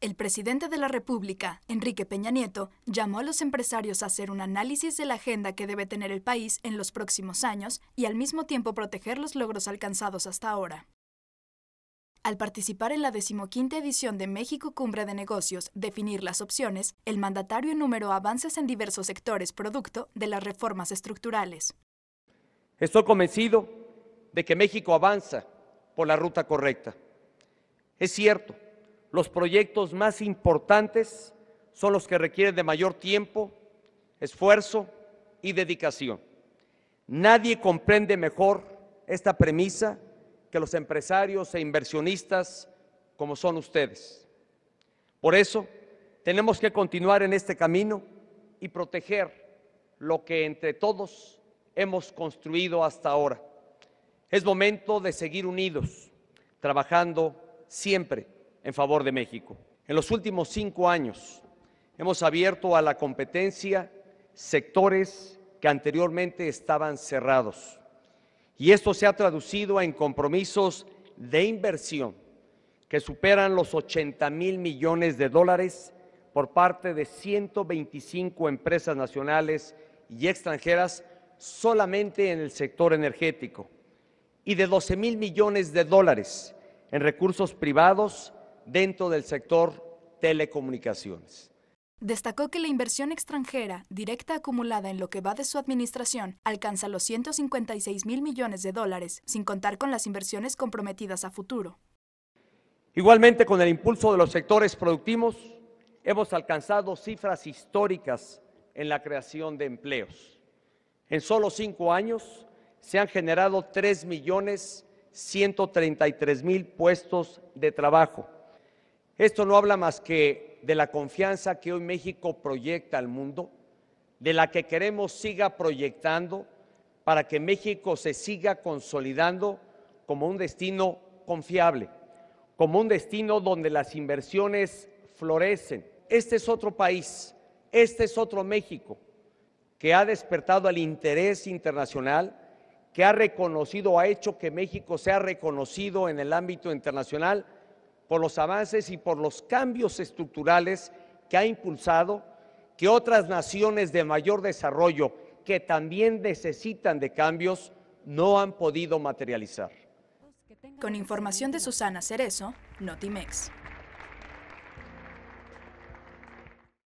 El presidente de la República, Enrique Peña Nieto, llamó a los empresarios a hacer un análisis de la agenda que debe tener el país en los próximos años y al mismo tiempo proteger los logros alcanzados hasta ahora. Al participar en la decimoquinta edición de México Cumbre de Negocios, Definir las Opciones, el mandatario enumeró avances en diversos sectores producto de las reformas estructurales. Estoy convencido de que México avanza por la ruta correcta. Es cierto los proyectos más importantes son los que requieren de mayor tiempo, esfuerzo y dedicación. Nadie comprende mejor esta premisa que los empresarios e inversionistas como son ustedes. Por eso, tenemos que continuar en este camino y proteger lo que entre todos hemos construido hasta ahora. Es momento de seguir unidos, trabajando siempre en favor de México. En los últimos cinco años hemos abierto a la competencia sectores que anteriormente estaban cerrados. Y esto se ha traducido en compromisos de inversión que superan los 80 mil millones de dólares por parte de 125 empresas nacionales y extranjeras solamente en el sector energético y de 12 mil millones de dólares en recursos privados dentro del sector telecomunicaciones. Destacó que la inversión extranjera directa acumulada en lo que va de su administración alcanza los 156 mil millones de dólares, sin contar con las inversiones comprometidas a futuro. Igualmente, con el impulso de los sectores productivos, hemos alcanzado cifras históricas en la creación de empleos. En solo cinco años se han generado 3 millones 133 mil puestos de trabajo esto no habla más que de la confianza que hoy México proyecta al mundo, de la que queremos siga proyectando para que México se siga consolidando como un destino confiable, como un destino donde las inversiones florecen. Este es otro país, este es otro México que ha despertado el interés internacional, que ha reconocido, ha hecho que México sea reconocido en el ámbito internacional por los avances y por los cambios estructurales que ha impulsado, que otras naciones de mayor desarrollo, que también necesitan de cambios, no han podido materializar. Con información de Susana Cerezo, Notimex.